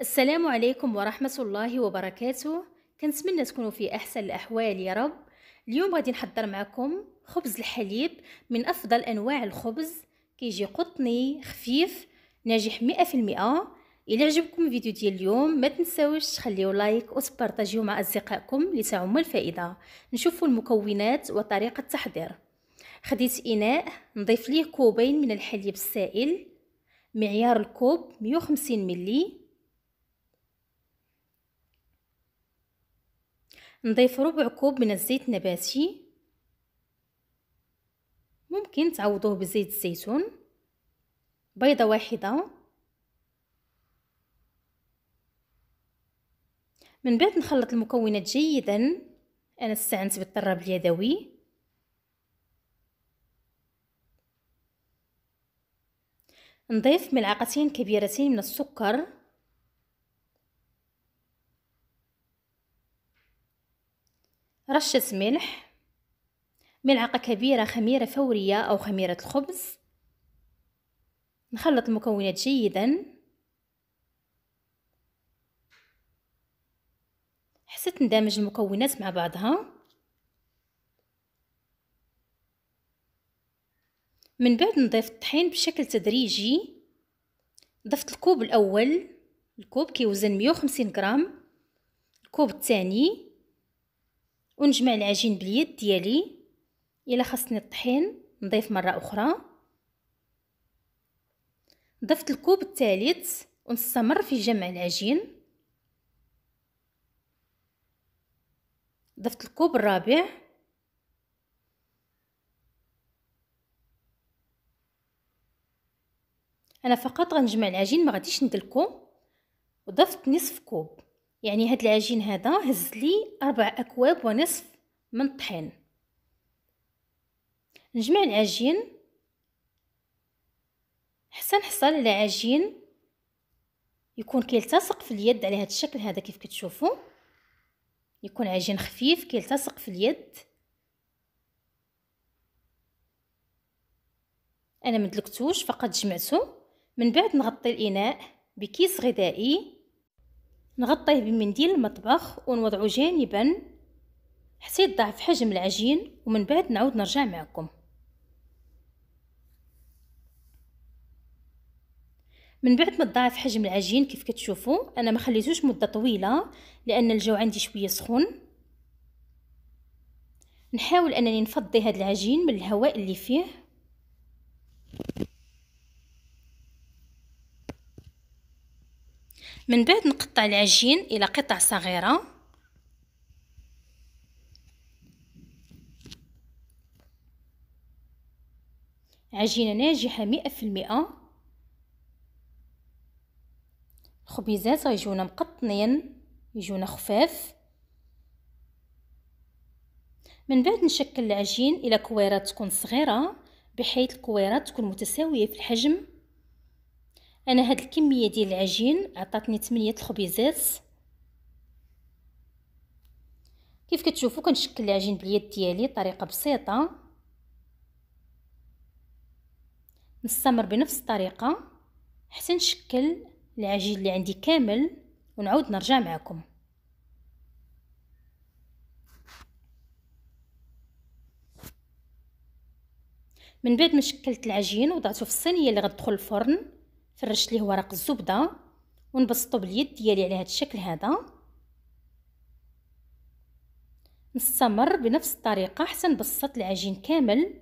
السلام عليكم ورحمة الله وبركاته كنتمنى تكونوا في أحسن الأحوال يا رب اليوم غادي نحضر معكم خبز الحليب من أفضل أنواع الخبز كيجي قطني خفيف ناجح مئة في المئة إلى عجبكم الفيديو ديال اليوم ما تنسوش تخليو لايك وتبارطاجيو مع أصدقائكم لتعم الفائدة نشوفوا المكونات وطريقة التحضير خديت إناء نضيف ليه كوبين من الحليب السائل معيار الكوب 150 ملي نضيف ربع كوب من الزيت النباتي ممكن تعوضوه بزيت الزيتون بيضة واحدة من بعد نخلط المكونات جيدا انا استعنت بالطراب اليدوي نضيف ملعقتين كبيرتين من السكر رشة ملح ملعقة كبيرة خميرة فورية أو خميرة الخبز نخلط المكونات جيدا حتى تندمج المكونات مع بعضها من بعد نضيف الطحين بشكل تدريجي ضفت الكوب الأول الكوب كيوزن 150 غرام الكوب الثاني ونجمع العجين باليد ديالي الا خاصني الطحين نضيف مره اخرى ضفت الكوب الثالث ونستمر في جمع العجين ضفت الكوب الرابع انا فقط غنجمع العجين ما غاديش ندلكو وضفت نصف كوب يعني هاد العجين هذا هز لي أربع أكواب ونصف من الطحين نجمع العجين حتى نحصل على عجين يكون كيلتصق في اليد على هذا الشكل هذا كيف كتشوفوا يكون عجين خفيف كيلتصق في اليد انا مدلكتوش فقط جمعته من بعد نغطي الاناء بكيس غذائي نغطيه بمنديل المطبخ ونوضعه جانبا حتى يضعف حجم العجين ومن بعد نعود نرجع معكم من بعد ما تضاعف حجم العجين كيف كتشوفوا انا ما خليتوش مده طويله لان الجو عندي شويه سخون نحاول انني نفضي هذا العجين من الهواء اللي فيه من بعد نقطع العجين الى قطع صغيره عجينه ناجحه مئة في المئة الخبيزات غيجونا مقطنين يجونا خفاف من بعد نشكل العجين الى كويرات تكون صغيره بحيث الكويرات تكون متساويه في الحجم انا هاد الكميه ديال العجين عطاتني 8 الخبيزات كيف كتشوفوا كنشكل العجين باليد ديالي طريقه بسيطه نستمر بنفس الطريقه حتى نشكل العجين اللي عندي كامل ونعود نرجع معكم من بعد ما شكلت العجين وضعته في الصينيه اللي غتدخل الفرن فرشت ليه ورق الزبده ونبسطو باليد ديالي على هذا الشكل هذا نستمر بنفس الطريقه حتى نبسط العجين كامل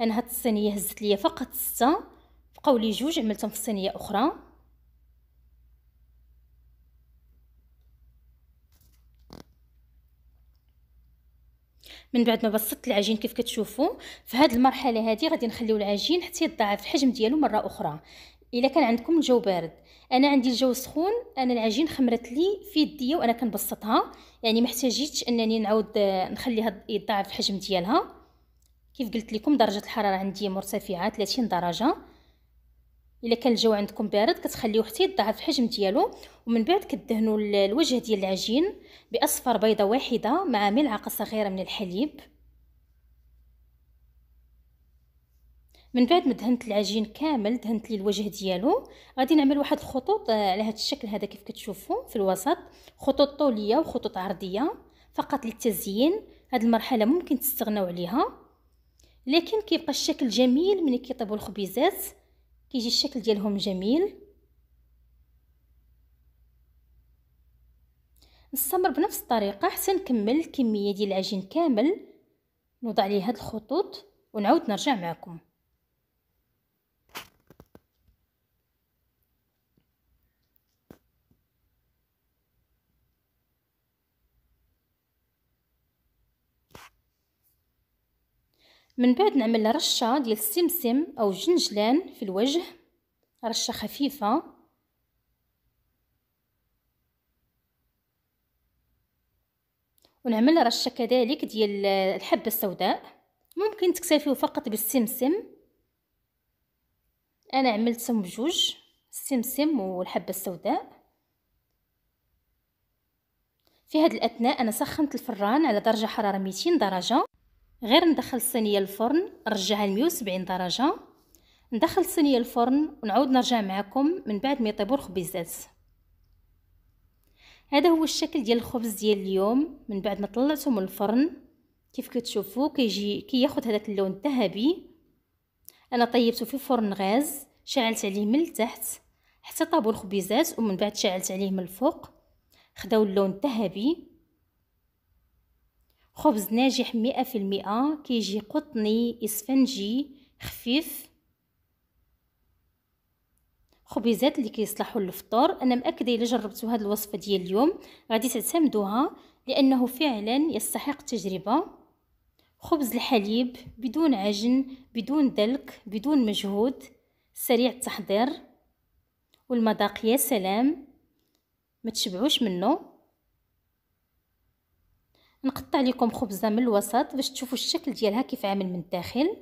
انا هاد الصينيه هزت ليا فقط سته بقاو لي جوج عملتهم في صينيه اخرى من بعد ما بسطت العجين كيف كتشوفوا في هذه المرحله هذه غادي نخليو العجين حتى يتضاعف الحجم ديالو مره اخرى الا كان عندكم الجو بارد انا عندي الجو سخون انا العجين خمرت لي في يديا وانا كنبسطها يعني ما احتاجيتش انني نعاود آه، نخليها يضاعف الحجم ديالها كيف قلت لكم درجه الحراره عندي مرتفعه 30 درجه الا كان الجو عندكم بارد كتخليوه حتى يضاعف الحجم ديالو ومن بعد كدهنوا الوجه ديال العجين باصفر بيضه واحده مع ملعقه صغيره من الحليب من بعد ما دهنت العجين كامل دهنت لي الوجه ديالو غادي نعمل واحد الخطوط آه، على هذا الشكل هذا كيف كتشوفوا في الوسط خطوط طوليه وخطوط عرضيه فقط للتزيين هاد المرحله ممكن تستغناو عليها لكن كيبقى الشكل جميل ملي كيطيبوا الخبيزات كيجي الشكل ديالهم جميل نستمر بنفس الطريقه حتى نكمل الكميه ديال العجين كامل نوضع عليه هاد الخطوط ونعاود نرجع معكم من بعد نعمل رشه ديال السمسم او جنجلان في الوجه رشه خفيفه ونعمل رشه كذلك ديال الحبه السوداء ممكن تكتفيو فقط بالسمسم انا عملتهم بجوج السمسم والحبه السوداء في هذه الاثناء انا سخنت الفران على درجه حراره 200 درجه غير ندخل الصينيه للفرن نرجعها ل 170 درجه ندخل الصينيه للفرن ونعاود نرجع معكم من بعد ما يطيبوا الخبيزات هذا هو الشكل ديال الخبز ديال اليوم من بعد ما طلعته من الفرن كيف كتشوفوا كيجي كياخذ هذاك اللون الذهبي انا طيبته في فرن غاز شعلت عليه من التحت حتى طابوا الخبيزات ومن بعد شعلت عليه من الفوق خداو اللون الذهبي خبز ناجح مئة في المئة كيجي قطني إسفنجي خفيف خبزات اللي كيصلحوا للفطور انا مأكده الا جربتوا هذه الوصفه ديال اليوم غادي تعتمدوها لانه فعلا يستحق التجربه خبز الحليب بدون عجن بدون دلك بدون مجهود سريع التحضير والمذاق يا سلام ما تشبعوش منه نقطع لكم خبزه من الوسط باش تشوفوا الشكل ديالها كيف عامل من الداخل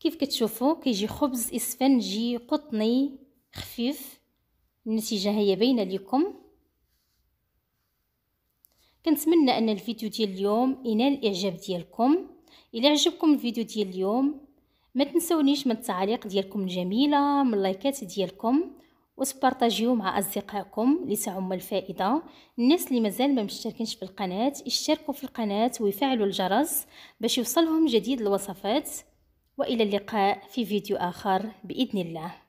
كيف كتشوفوا كيجي خبز اسفنجي قطني خفيف النتيجه هي باينه لكم كنتمنى ان الفيديو ديال اليوم ينال الاعجاب ديالكم الى عجبكم الفيديو ديال اليوم ما تنسونيش من التعاليق ديالكم الجميله من اللايكات ديالكم وتبارطاجيو مع اصدقائكم لتعم الفائده الناس اللي مازال ما مشتركينش في القناه اشتركوا في القناه ويفعلوا الجرس باش يوصلهم جديد الوصفات والى اللقاء في فيديو اخر باذن الله